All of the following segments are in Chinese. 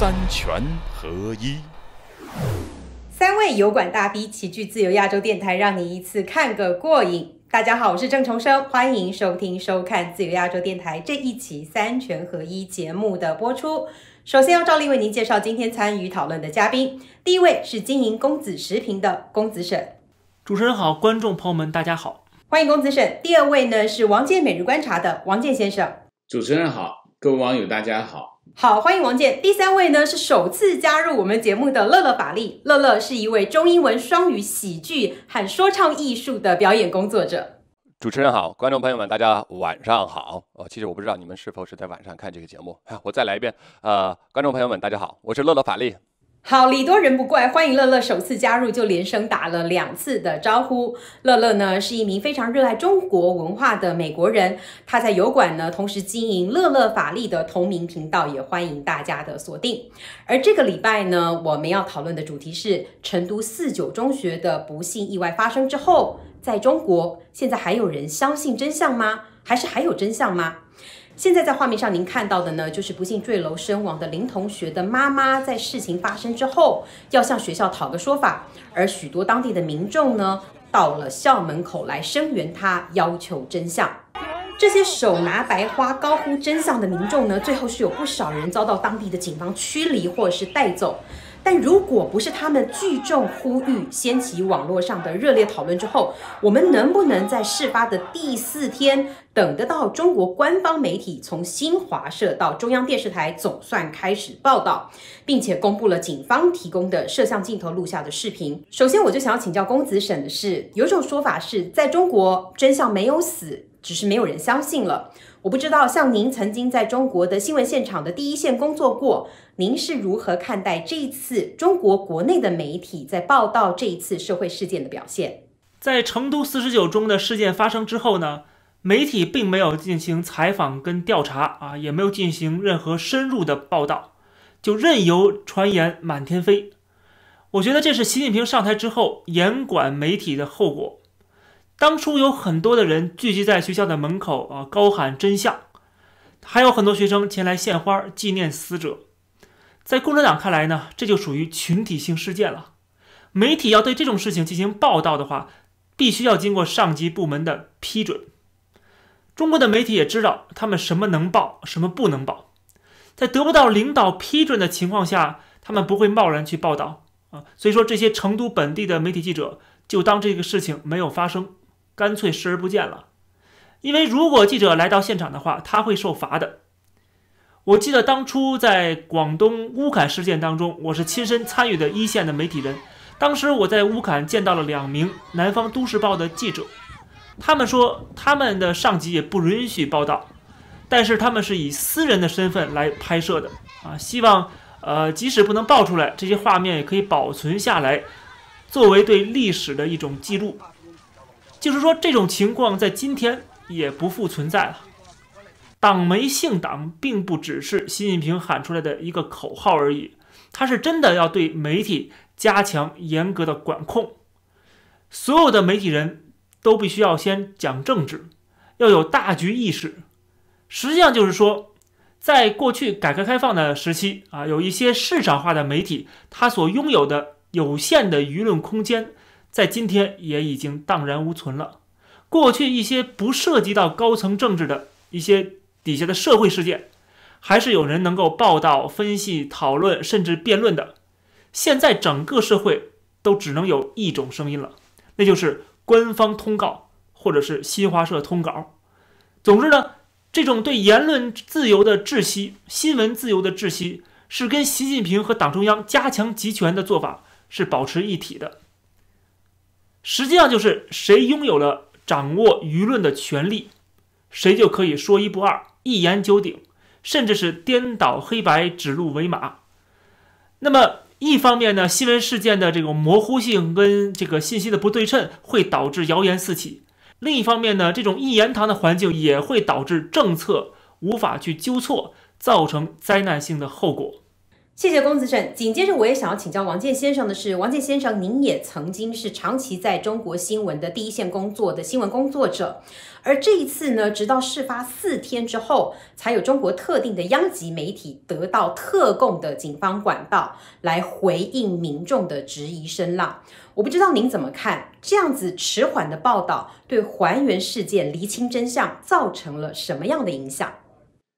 三权合一，三位油管大 V 齐聚自由亚洲电台，让你一次看个过瘾。大家好，我是郑重生，欢迎收听收看自由亚洲电台这一期三权合一节目的播出。首先要照例为您介绍今天参与讨论的嘉宾，第一位是经营公子食品的公子沈。主持人好，观众朋友们大家好，欢迎公子沈。第二位呢是王健每日观察的王健先生。主持人好，各位网友大家好。好，欢迎王健。第三位呢是首次加入我们节目的乐乐法力。乐乐是一位中英文双语喜剧和说唱艺术的表演工作者。主持人好，观众朋友们，大家晚上好。呃，其实我不知道你们是否是在晚上看这个节目啊。我再来一遍，呃，观众朋友们，大家好，我是乐乐法力。好，礼多人不怪，欢迎乐乐首次加入，就连声打了两次的招呼。乐乐呢是一名非常热爱中国文化的美国人，他在油管呢同时经营乐乐法力的同名频道，也欢迎大家的锁定。而这个礼拜呢，我们要讨论的主题是成都四九中学的不幸意外发生之后，在中国现在还有人相信真相吗？还是还有真相吗？现在在画面上您看到的呢，就是不幸坠楼身亡的林同学的妈妈，在事情发生之后要向学校讨个说法，而许多当地的民众呢，到了校门口来声援他，要求真相。这些手拿白花高呼真相的民众呢，最后是有不少人遭到当地的警方驱离或者是带走。但如果不是他们聚众呼吁，掀起网络上的热烈讨论之后，我们能不能在事发的第四天等得到中国官方媒体从新华社到中央电视台总算开始报道，并且公布了警方提供的摄像镜头录下的视频？首先，我就想要请教公子沈的是，有一种说法是在中国真相没有死，只是没有人相信了。我不知道，像您曾经在中国的新闻现场的第一线工作过，您是如何看待这一次中国国内的媒体在报道这一次社会事件的表现？在成都四十九中的事件发生之后呢？媒体并没有进行采访跟调查啊，也没有进行任何深入的报道，就任由传言满天飞。我觉得这是习近平上台之后严管媒体的后果。当初有很多的人聚集在学校的门口啊，高喊真相，还有很多学生前来献花纪念死者。在共产党看来呢，这就属于群体性事件了。媒体要对这种事情进行报道的话，必须要经过上级部门的批准。中国的媒体也知道他们什么能报，什么不能报。在得不到领导批准的情况下，他们不会贸然去报道啊。所以说，这些成都本地的媒体记者就当这个事情没有发生。干脆视而不见了，因为如果记者来到现场的话，他会受罚的。我记得当初在广东乌坎事件当中，我是亲身参与的一线的媒体人。当时我在乌坎见到了两名《南方都市报》的记者，他们说他们的上级也不允许报道，但是他们是以私人的身份来拍摄的啊。希望呃，即使不能报出来，这些画面也可以保存下来，作为对历史的一种记录。就是说，这种情况在今天也不复存在了。党媒姓党，并不只是习近平喊出来的一个口号而已，他是真的要对媒体加强严格的管控，所有的媒体人都必须要先讲政治，要有大局意识。实际上就是说，在过去改革开放的时期啊，有一些市场化的媒体，它所拥有的有限的舆论空间。在今天也已经荡然无存了。过去一些不涉及到高层政治的一些底下的社会事件，还是有人能够报道、分析、讨论，甚至辩论的。现在整个社会都只能有一种声音了，那就是官方通告或者是新华社通稿。总之呢，这种对言论自由的窒息、新闻自由的窒息，是跟习近平和党中央加强集权的做法是保持一体的。实际上就是谁拥有了掌握舆论的权利，谁就可以说一不二、一言九鼎，甚至是颠倒黑白、指鹿为马。那么，一方面呢，新闻事件的这种模糊性跟这个信息的不对称，会导致谣言四起；另一方面呢，这种一言堂的环境，也会导致政策无法去纠错，造成灾难性的后果。谢谢公子胜。紧接着，我也想要请教王健先生的是，王健先生，您也曾经是长期在中国新闻的第一线工作的新闻工作者，而这一次呢，直到事发四天之后，才有中国特定的央级媒体得到特供的警方管道来回应民众的质疑声浪。我不知道您怎么看这样子迟缓的报道对还原事件、厘清真相造成了什么样的影响？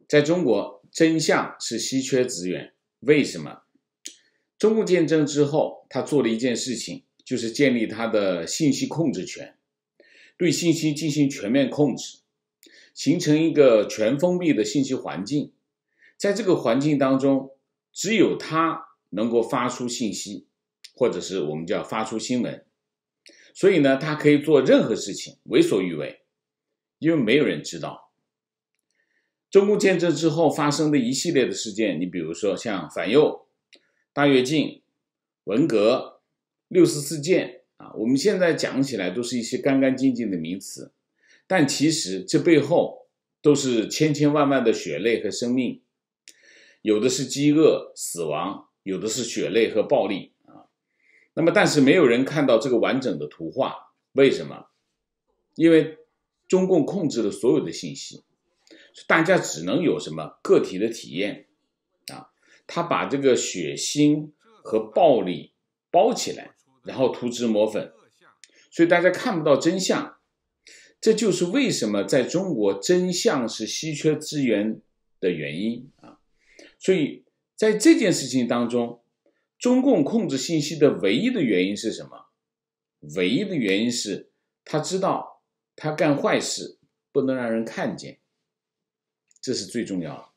在中国，真相是稀缺资源。为什么中共建政之后，他做了一件事情，就是建立他的信息控制权，对信息进行全面控制，形成一个全封闭的信息环境。在这个环境当中，只有他能够发出信息，或者是我们叫发出新闻。所以呢，他可以做任何事情，为所欲为，因为没有人知道。中共建制之后发生的一系列的事件，你比如说像反右、大跃进、文革、六四事件啊，我们现在讲起来都是一些干干净净的名词，但其实这背后都是千千万万的血泪和生命，有的是饥饿、死亡，有的是血泪和暴力啊。那么，但是没有人看到这个完整的图画，为什么？因为中共控制了所有的信息。大家只能有什么个体的体验，啊，他把这个血腥和暴力包起来，然后涂脂抹粉，所以大家看不到真相。这就是为什么在中国真相是稀缺资源的原因啊。所以在这件事情当中，中共控制信息的唯一的原因是什么？唯一的原因是他知道他干坏事不能让人看见。这是最重要。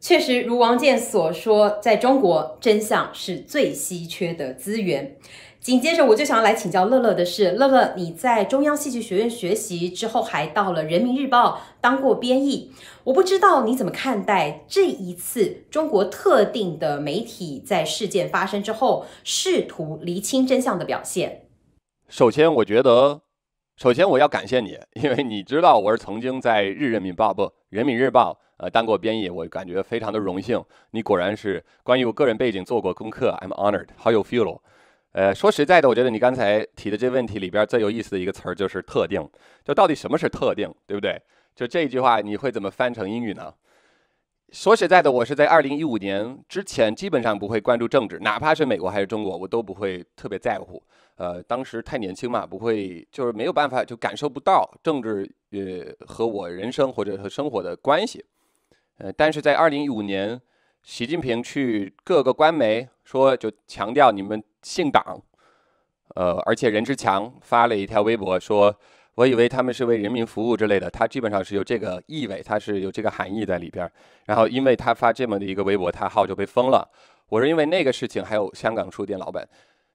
确实，如王健所说，在中国，真相是最稀缺的资源。紧接着，我就想要来请教乐乐的是，乐乐，你在中央戏剧学院学习之后，还到了《人民日报》当过编译。我不知道你怎么看待这一次中国特定的媒体在事件发生之后试图厘清真相的表现。首先，我觉得。首先，我要感谢你，因为你知道我是曾经在《日人民报》不，《人民日报》呃，当过编译，我感觉非常的荣幸。你果然是关于我个人背景做过功课，I'm honored，好有 feel 呃，说实在的，我觉得你刚才提的这问题里边最有意思的一个词儿就是“特定”，就到底什么是“特定”，对不对？就这一句话，你会怎么翻成英语呢？说实在的，我是在二零一五年之前基本上不会关注政治，哪怕是美国还是中国，我都不会特别在乎。呃，当时太年轻嘛，不会就是没有办法就感受不到政治，呃，和我人生或者和生活的关系。呃，但是在二零一五年，习近平去各个官媒说就强调你们信党，呃，而且任志强发了一条微博说。我以为他们是为人民服务之类的，他基本上是有这个意味，他是有这个含义在里边儿。然后，因为他发这么的一个微博，他号就被封了。我是因为那个事情，还有香港书店老板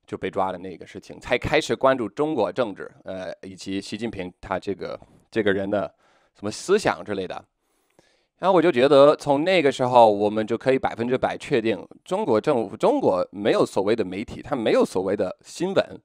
就被抓的那个事情，才开始关注中国政治，呃，以及习近平他这个这个人的什么思想之类的。然后我就觉得，从那个时候，我们就可以百分之百确定，中国政府中国没有所谓的媒体，它没有所谓的新闻。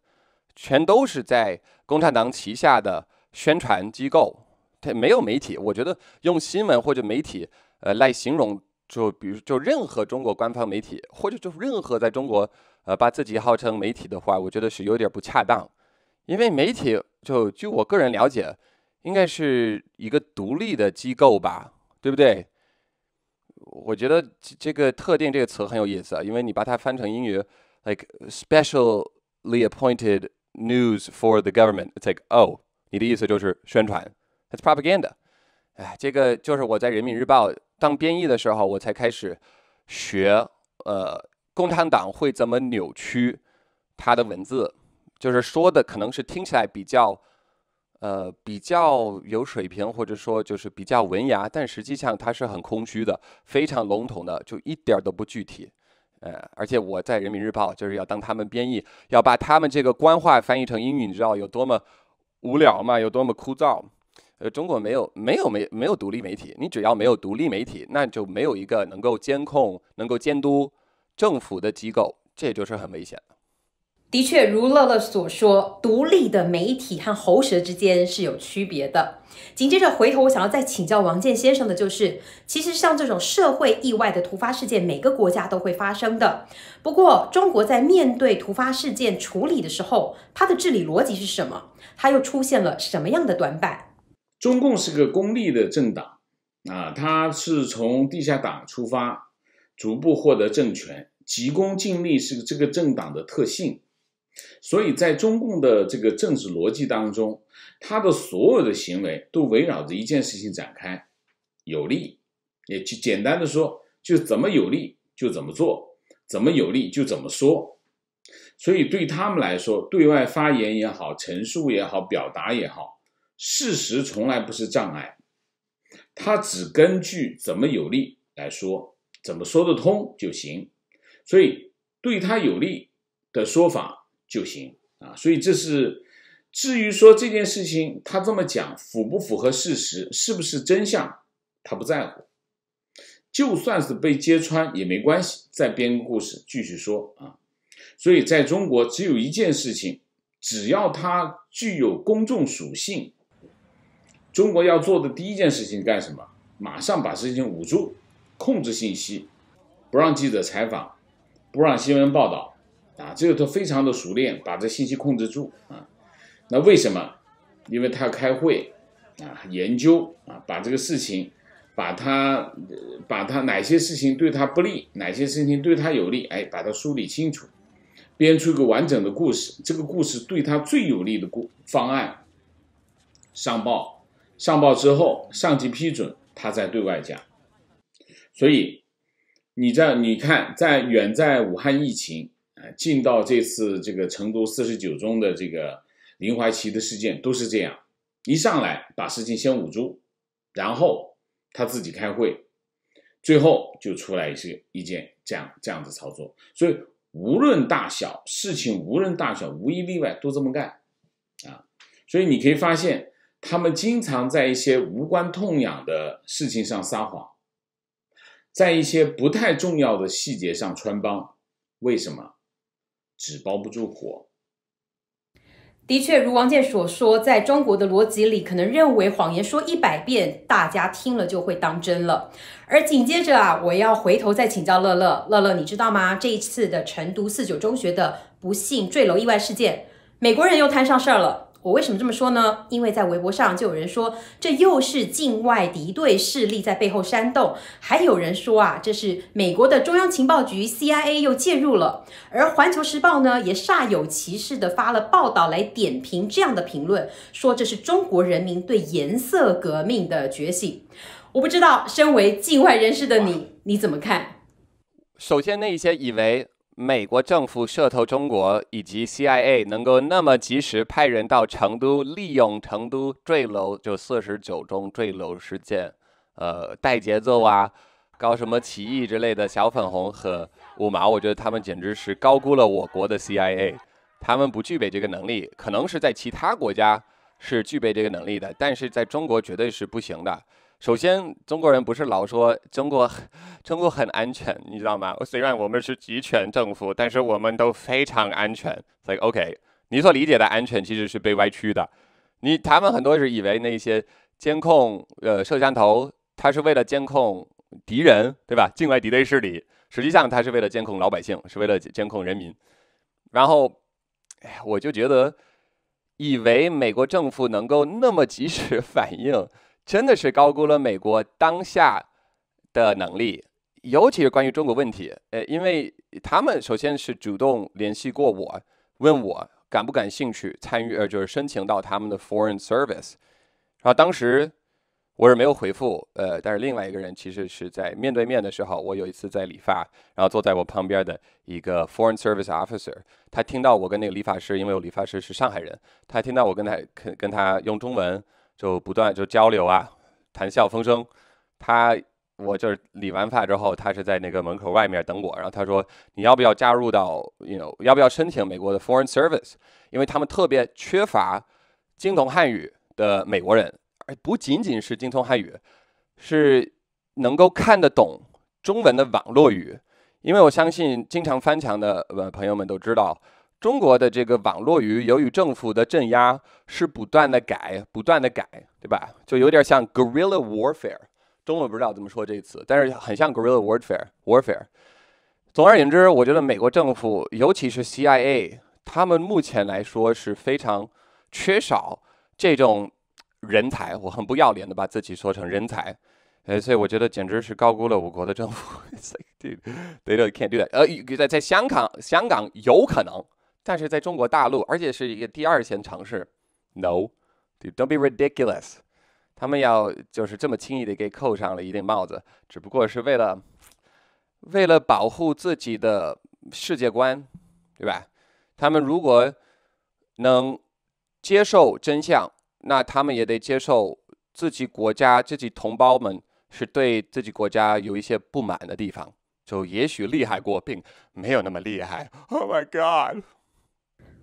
全都是在共产党旗下的宣传机构，它没有媒体。我觉得用新闻或者媒体，呃，来形容，就比如就任何中国官方媒体，或者就任何在中国，呃，把自己号称媒体的话，我觉得是有点不恰当，因为媒体就据我个人了解，应该是一个独立的机构吧，对不对？我觉得这个特定这个词很有意思，因为你把它翻成英语，like specially appointed。News for the government. It's like, oh, 你的意思就是宣传。It's propaganda. 哎，这个就是我在人民日报当编译的时候，我才开始学。呃，共产党会怎么扭曲他的文字？就是说的可能是听起来比较，呃，比较有水平，或者说就是比较文雅，但实际上它是很空虚的，非常笼统的，就一点都不具体。呃，而且我在人民日报就是要当他们编译，要把他们这个官话翻译成英语，你知道有多么无聊吗？有多么枯燥？呃，中国没有没有没没有独立媒体，你只要没有独立媒体，那就没有一个能够监控、能够监督政府的机构，这就是很危险的。的确，如乐乐所说，独立的媒体和喉舌之间是有区别的。紧接着，回头我想要再请教王健先生的就是，其实像这种社会意外的突发事件，每个国家都会发生的。不过，中国在面对突发事件处理的时候，它的治理逻辑是什么？它又出现了什么样的短板？中共是个功利的政党啊，它是从地下党出发，逐步获得政权，急功近利是这个政党的特性。所以在中共的这个政治逻辑当中，他的所有的行为都围绕着一件事情展开，有利，也就简单的说，就怎么有利就怎么做，怎么有利就怎么说。所以对他们来说，对外发言也好，陈述也好，表达也好，事实从来不是障碍，他只根据怎么有利来说，怎么说得通就行。所以对他有利的说法。就行啊，所以这是至于说这件事情他这么讲符不符合事实，是不是真相，他不在乎。就算是被揭穿也没关系，再编个故事继续说啊。所以在中国，只有一件事情，只要它具有公众属性，中国要做的第一件事情干什么？马上把事情捂住，控制信息，不让记者采访，不让新闻报道。啊，这个都非常的熟练，把这信息控制住啊。那为什么？因为他要开会啊，研究啊，把这个事情，把他，把他哪些事情对他不利，哪些事情对他有利，哎，把它梳理清楚，编出一个完整的故事。这个故事对他最有利的故方案，上报，上报之后，上级批准，他再对外讲。所以，你在你看，在远在武汉疫情。哎，进到这次这个成都四十九中的这个林怀奇的事件，都是这样，一上来把事情先捂住，然后他自己开会，最后就出来一些意见，这样这样子操作。所以无论大小事情，无论大小，无一例外都这么干，啊，所以你可以发现，他们经常在一些无关痛痒的事情上撒谎，在一些不太重要的细节上穿帮，为什么？纸包不住火，的确，如王健所说，在中国的逻辑里，可能认为谎言说一百遍，大家听了就会当真了。而紧接着啊，我要回头再请教乐乐，乐乐，你知道吗？这一次的成都四九中学的不幸坠楼意外事件，美国人又摊上事儿了。我为什么这么说呢？因为在微博上就有人说，这又是境外敌对势力在背后煽动；还有人说啊，这是美国的中央情报局 （CIA） 又介入了。而《环球时报》呢，也煞有其事地发了报道来点评这样的评论，说这是中国人民对颜色革命的觉醒。我不知道，身为境外人士的你，你怎么看？首先，那些以为。美国政府渗透中国以及 CIA 能够那么及时派人到成都，利用成都坠楼就四十九中坠楼事件，呃，带节奏啊，搞什么起义之类的小粉红和五毛，我觉得他们简直是高估了我国的 CIA，他们不具备这个能力，可能是在其他国家是具备这个能力的，但是在中国绝对是不行的。首先，中国人不是老说中国，中国很安全，你知道吗？虽然我们是集权政府，但是我们都非常安全。所以，OK，你所理解的安全其实是被歪曲的。你他们很多是以为那些监控，呃，摄像头，它是为了监控敌人，对吧？境外敌对势力，实际上它是为了监控老百姓，是为了监控人民。然后，哎呀，我就觉得，以为美国政府能够那么及时 反应。真的是高估了美国当下的能力，尤其是关于中国问题。呃，因为他们首先是主动联系过我，问我感不感兴趣参与，呃，就是申请到他们的 Foreign Service。然后当时我是没有回复，呃，但是另外一个人其实是在面对面的时候，我有一次在理发，然后坐在我旁边的一个 Foreign Service Officer，他听到我跟那个理发师，因为我理发师是上海人，他听到我跟他跟跟他用中文。就不断就交流啊，谈笑风生。他我就是理完发之后，他是在那个门口外面等我。然后他说：“你要不要加入到，you know，要不要申请美国的 Foreign Service？因为他们特别缺乏精通汉语的美国人，而不仅仅是精通汉语，是能够看得懂中文的网络语。因为我相信经常翻墙的呃朋友们都知道。”中国的这个网络鱼，由于政府的镇压，是不断的改，不断的改，对吧？就有点像 guerrilla warfare，中文不知道怎么说这个词，但是很像 guerrilla warfare。warfare。总而言之，我觉得美国政府，尤其是 CIA，他们目前来说是非常缺少这种人才。我很不要脸的把自己说成人才，哎，所以我觉得简直是高估了我国的政府。They can't do t h a t 呃，在在香港，香港有可能。但是在中国大陆，而且是一个第二线城市，No，don't be ridiculous。他们要就是这么轻易的给扣上了一顶帽子，只不过是为了为了保护自己的世界观，对吧？他们如果能接受真相，那他们也得接受自己国家、自己同胞们是对自己国家有一些不满的地方，就也许厉害过，并没有那么厉害。Oh my God。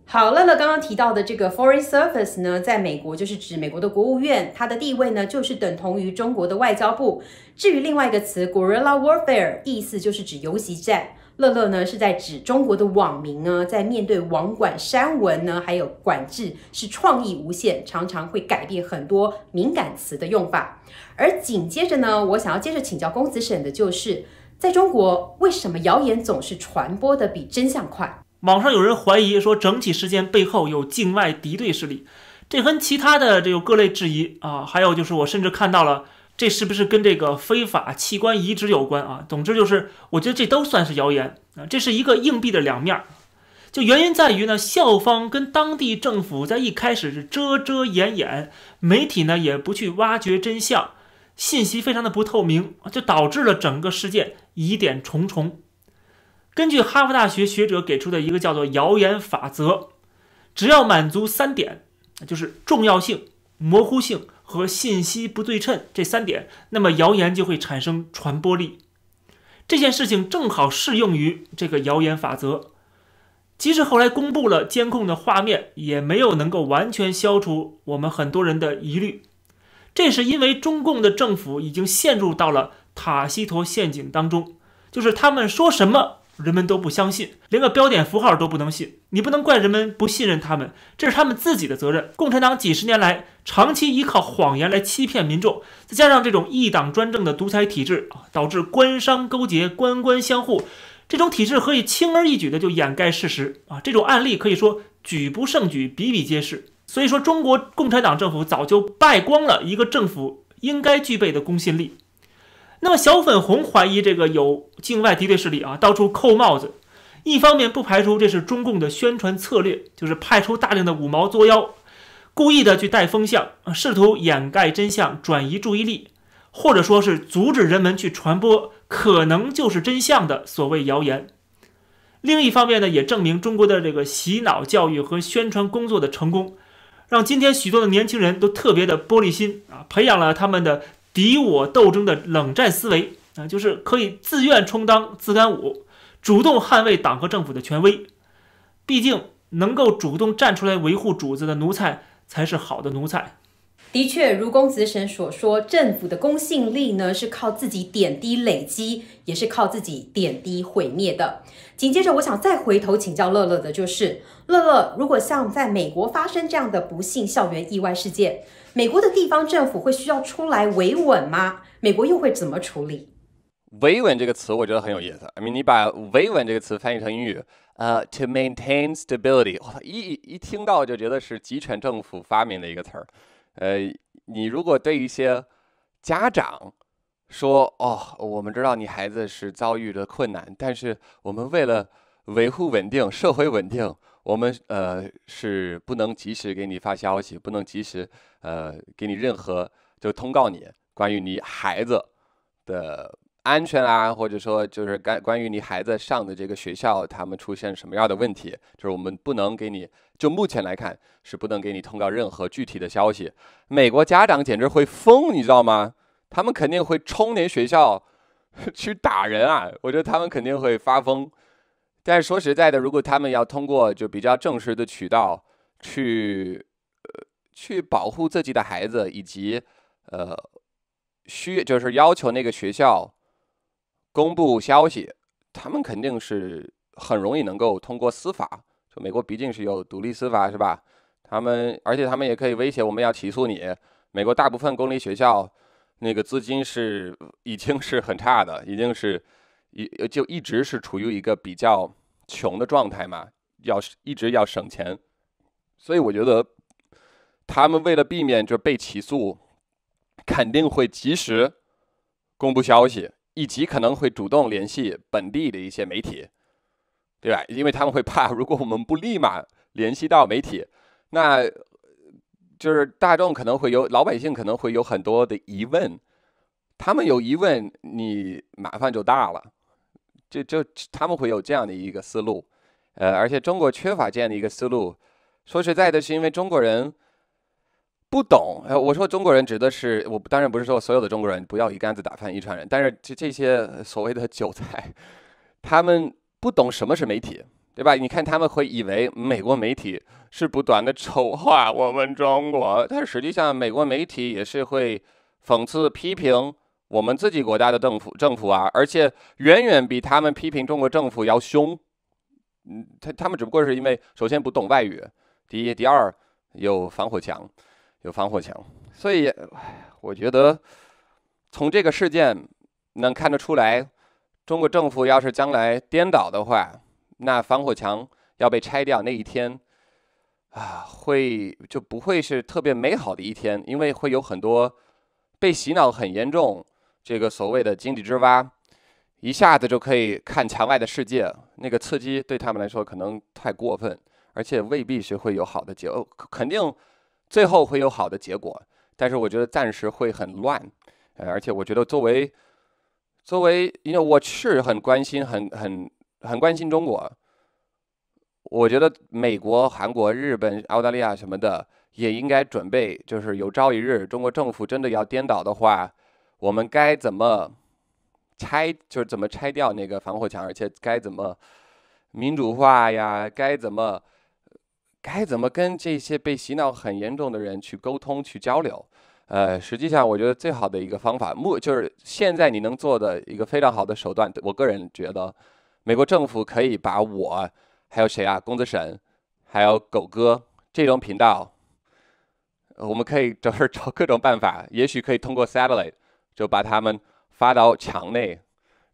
好，乐乐刚刚提到的这个 Foreign Service 呢，在美国就是指美国的国务院，它的地位呢就是等同于中国的外交部。至于另外一个词 Guerrilla Warfare，意思就是指游击战。乐乐呢是在指中国的网民呢，在面对网管删文呢，还有管制，是创意无限，常常会改变很多敏感词的用法。而紧接着呢，我想要接着请教公子省的就是，在中国为什么谣言总是传播的比真相快？网上有人怀疑说，整体事件背后有境外敌对势力，这跟其他的这有各类质疑啊，还有就是我甚至看到了，这是不是跟这个非法器官移植有关啊？总之就是，我觉得这都算是谣言啊。这是一个硬币的两面，就原因在于呢，校方跟当地政府在一开始是遮遮掩掩，媒体呢也不去挖掘真相，信息非常的不透明，就导致了整个事件疑点重重。根据哈佛大学学者给出的一个叫做“谣言法则”，只要满足三点，就是重要性、模糊性和信息不对称这三点，那么谣言就会产生传播力。这件事情正好适用于这个谣言法则。即使后来公布了监控的画面，也没有能够完全消除我们很多人的疑虑。这是因为中共的政府已经陷入到了塔西佗陷阱当中，就是他们说什么。人们都不相信，连个标点符号都不能信。你不能怪人们不信任他们，这是他们自己的责任。共产党几十年来长期依靠谎言来欺骗民众，再加上这种一党专政的独裁体制啊，导致官商勾结、官官相护，这种体制可以轻而易举的就掩盖事实啊。这种案例可以说举不胜举，比比皆是。所以说，中国共产党政府早就败光了一个政府应该具备的公信力。那么，小粉红怀疑这个有境外敌对势力啊，到处扣帽子。一方面不排除这是中共的宣传策略，就是派出大量的五毛作妖，故意的去带风向，试图掩盖真相，转移注意力，或者说是阻止人们去传播可能就是真相的所谓谣言。另一方面呢，也证明中国的这个洗脑教育和宣传工作的成功，让今天许多的年轻人都特别的玻璃心啊，培养了他们的。敌我斗争的冷战思维啊，就是可以自愿充当自干五，主动捍卫党和政府的权威。毕竟能够主动站出来维护主子的奴才才是好的奴才。的确，如公子神所说，政府的公信力呢是靠自己点滴累积，也是靠自己点滴毁灭的。紧接着，我想再回头请教乐乐的就是，乐乐，如果像在美国发生这样的不幸校园意外事件。美国的地方政府会需要出来维稳吗？美国又会怎么处理？维稳这个词，我觉得很有意思。I mean，你把维稳这个词翻译成英语，呃，to maintain stability，我一一听到就觉得是集权政府发明的一个词儿。呃，你如果对一些家长说，哦，我们知道你孩子是遭遇了困难，但是我们为了维护稳定、社会稳定。我们呃是不能及时给你发消息，不能及时呃给你任何就通告你关于你孩子的安全啊，或者说就是关关于你孩子上的这个学校他们出现什么样的问题，就是我们不能给你就目前来看是不能给你通告任何具体的消息。美国家长简直会疯，你知道吗？他们肯定会冲连学校 去打人啊！我觉得他们肯定会发疯。但是说实在的，如果他们要通过就比较正式的渠道去呃去保护自己的孩子，以及呃需就是要求那个学校公布消息，他们肯定是很容易能够通过司法。就美国毕竟是有独立司法是吧？他们而且他们也可以威胁我们要起诉你。美国大部分公立学校那个资金是已经是很差的，已经是。一呃，就一直是处于一个比较穷的状态嘛，要一直要省钱，所以我觉得他们为了避免就被起诉，肯定会及时公布消息，以及可能会主动联系本地的一些媒体，对吧？因为他们会怕，如果我们不立马联系到媒体，那就是大众可能会有老百姓可能会有很多的疑问，他们有疑问，你麻烦就大了。就就他们会有这样的一个思路，呃，而且中国缺乏这样的一个思路。说实在的，是因为中国人不懂。呃，我说中国人指的是我，当然不是说所有的中国人不要一竿子打翻一船人，但是这这些所谓的韭菜，他们不懂什么是媒体，对吧？你看他们会以为美国媒体是不断的丑化我们中国，但实际上美国媒体也是会讽刺批评。我们自己国家的政府，政府啊，而且远远比他们批评中国政府要凶。嗯，他他们只不过是因为首先不懂外语，第一，第二有防火墙，有防火墙。所以我觉得从这个事件能看得出来，中国政府要是将来颠倒的话，那防火墙要被拆掉那一天啊，会就不会是特别美好的一天，因为会有很多被洗脑很严重。这个所谓的井底之蛙，一下子就可以看墙外的世界。那个刺激对他们来说可能太过分，而且未必是会有好的结。肯定最后会有好的结果，但是我觉得暂时会很乱。呃，而且我觉得作为作为，因为我是很关心、很很很关心中国。我觉得美国、韩国、日本、澳大利亚什么的也应该准备，就是有朝一日中国政府真的要颠倒的话。我们该怎么拆，就是怎么拆掉那个防火墙，而且该怎么民主化呀？该怎么该怎么跟这些被洗脑很严重的人去沟通、去交流？呃，实际上我觉得最好的一个方法，目就是现在你能做的一个非常好的手段。我个人觉得，美国政府可以把我还有谁啊，公子沈，还有狗哥这种频道，我们可以找 找各种办法，也许可以通过 satellite。就把他们发到墙内，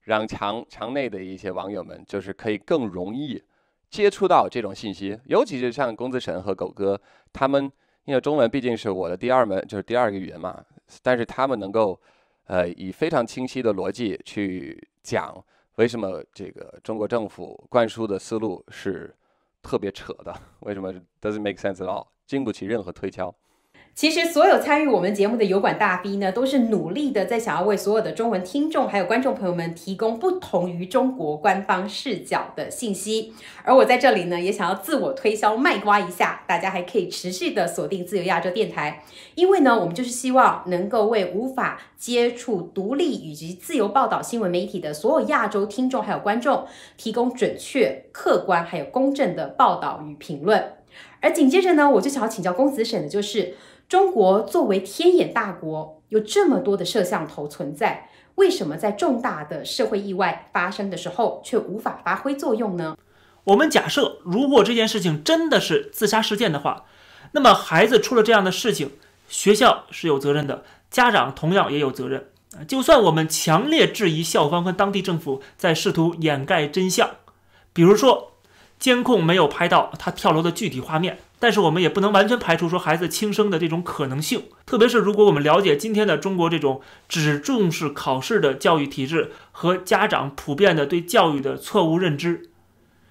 让墙墙内的一些网友们，就是可以更容易接触到这种信息。尤其是像公子神和狗哥，他们因为中文毕竟是我的第二门，就是第二个语言嘛。但是他们能够，呃，以非常清晰的逻辑去讲为什么这个中国政府灌输的思路是特别扯的，为什么 d o e sense n t m a k s e at all，经不起任何推敲。其实，所有参与我们节目的油管大 V 呢，都是努力的在想要为所有的中文听众还有观众朋友们提供不同于中国官方视角的信息。而我在这里呢，也想要自我推销卖瓜一下，大家还可以持续的锁定自由亚洲电台，因为呢，我们就是希望能够为无法接触独立以及自由报道新闻媒体的所有亚洲听众还有观众提供准确、客观还有公正的报道与评论。而紧接着呢，我就想要请教公子省的就是。中国作为天眼大国，有这么多的摄像头存在，为什么在重大的社会意外发生的时候却无法发挥作用呢？我们假设，如果这件事情真的是自杀事件的话，那么孩子出了这样的事情，学校是有责任的，家长同样也有责任。就算我们强烈质疑校方和当地政府在试图掩盖真相，比如说。监控没有拍到他跳楼的具体画面，但是我们也不能完全排除说孩子轻生的这种可能性。特别是如果我们了解今天的中国这种只重视考试的教育体制和家长普遍的对教育的错误认知。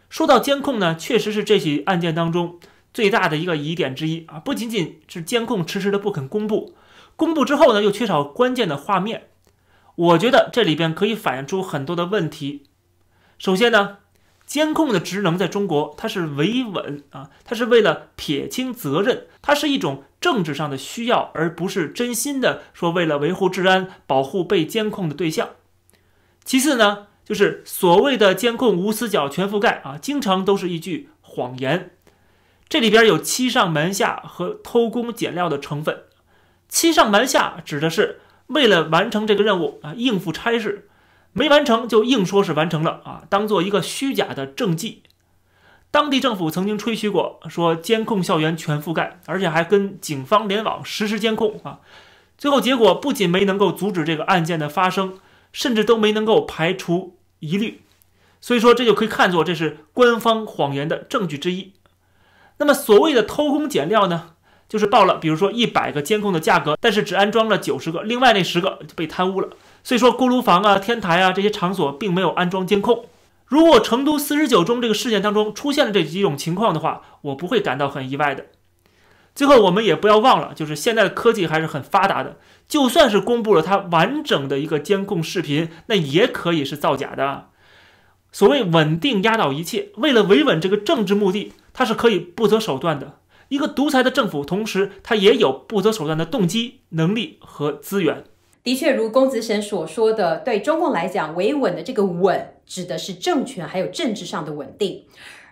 说到监控呢，确实是这起案件当中最大的一个疑点之一啊，不仅仅是监控迟迟的不肯公布，公布之后呢又缺少关键的画面，我觉得这里边可以反映出很多的问题。首先呢。监控的职能在中国，它是维稳啊，它是为了撇清责任，它是一种政治上的需要，而不是真心的说为了维护治安、保护被监控的对象。其次呢，就是所谓的监控无死角、全覆盖啊，经常都是一句谎言，这里边有欺上瞒下和偷工减料的成分。欺上瞒下指的是为了完成这个任务啊，应付差事。没完成就硬说是完成了啊，当做一个虚假的政绩。当地政府曾经吹嘘过，说监控校园全覆盖，而且还跟警方联网实时监控啊。最后结果不仅没能够阻止这个案件的发生，甚至都没能够排除疑虑。所以说，这就可以看作这是官方谎言的证据之一。那么所谓的偷工减料呢，就是报了比如说一百个监控的价格，但是只安装了九十个，另外那十个就被贪污了。所以说锅炉房啊、天台啊这些场所并没有安装监控。如果成都四十九中这个事件当中出现了这几种情况的话，我不会感到很意外的。最后我们也不要忘了，就是现在的科技还是很发达的，就算是公布了它完整的一个监控视频，那也可以是造假的。所谓稳定压倒一切，为了维稳这个政治目的，它是可以不择手段的。一个独裁的政府，同时它也有不择手段的动机、能力和资源。的确，如龚自珍所说的，对中共来讲，维稳的这个“稳”指的是政权还有政治上的稳定。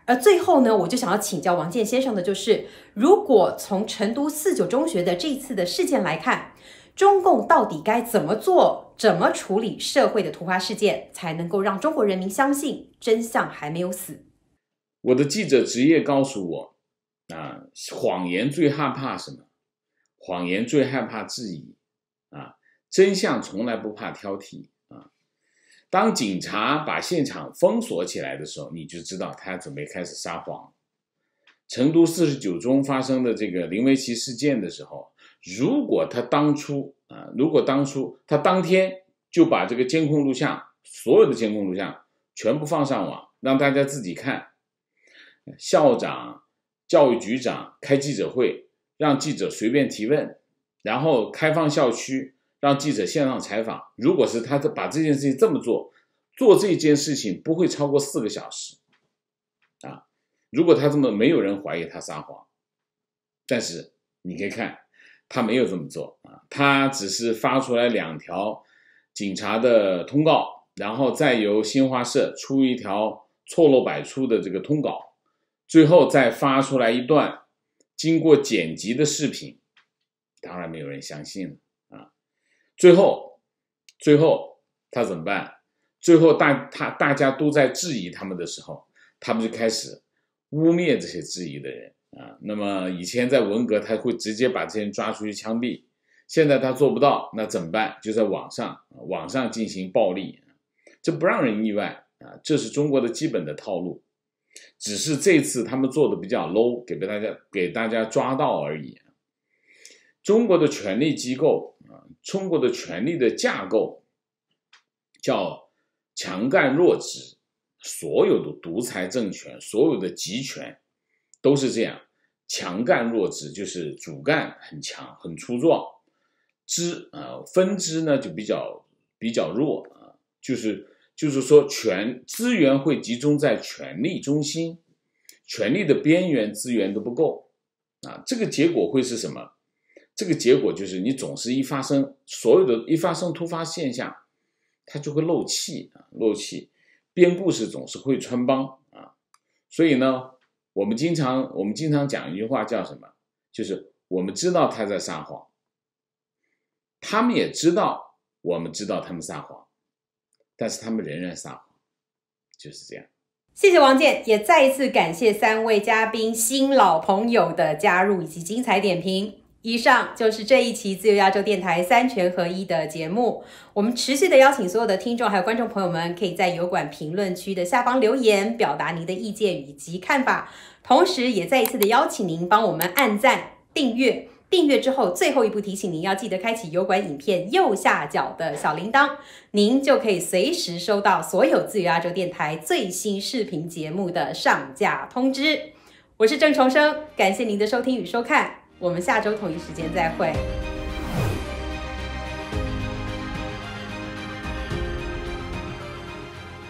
而最后呢，我就想要请教王健先生的，就是如果从成都四九中学的这次的事件来看，中共到底该怎么做，怎么处理社会的突发事件，才能够让中国人民相信真相还没有死？我的记者职业告诉我，啊，谎言最害怕什么？谎言最害怕质疑。真相从来不怕挑剔啊！当警察把现场封锁起来的时候，你就知道他准备开始撒谎。成都四十九中发生的这个林维奇事件的时候，如果他当初啊，如果当初他当天就把这个监控录像，所有的监控录像全部放上网，让大家自己看，校长、教育局长开记者会，让记者随便提问，然后开放校区。让记者线上采访，如果是他这把这件事情这么做，做这件事情不会超过四个小时，啊，如果他这么没有人怀疑他撒谎，但是你可以看，他没有这么做啊，他只是发出来两条警察的通告，然后再由新华社出一条错漏百出的这个通稿，最后再发出来一段经过剪辑的视频，当然没有人相信了。最后，最后他怎么办？最后大他大家都在质疑他们的时候，他们就开始污蔑这些质疑的人啊。那么以前在文革，他会直接把这些人抓出去枪毙，现在他做不到，那怎么办？就在网上网上进行暴力，这不让人意外啊。这是中国的基本的套路，只是这次他们做的比较 low，给被大家给大家抓到而已。中国的权力机构。啊，中国的权力的架构叫强干弱枝，所有的独裁政权，所有的集权都是这样，强干弱枝就是主干很强很粗壮，枝啊分支呢就比较比较弱啊，就是就是说权资源会集中在权力中心，权力的边缘资源都不够啊，这个结果会是什么？这个结果就是，你总是一发生所有的一发生突发现象，它就会漏气啊，漏气，编故事总是会穿帮啊，所以呢，我们经常我们经常讲一句话叫什么？就是我们知道他在撒谎，他们也知道我们知道他们撒谎，但是他们仍然撒谎，就是这样。谢谢王健，也再一次感谢三位嘉宾新老朋友的加入以及精彩点评。以上就是这一期自由亚洲电台三权合一的节目。我们持续的邀请所有的听众还有观众朋友们，可以在油管评论区的下方留言，表达您的意见以及看法。同时，也再一次的邀请您帮我们按赞、订阅。订阅之后，最后一步提醒您要记得开启油管影片右下角的小铃铛，您就可以随时收到所有自由亚洲电台最新视频节目的上架通知。我是郑重生，感谢您的收听与收看。我们下周同一时间再会。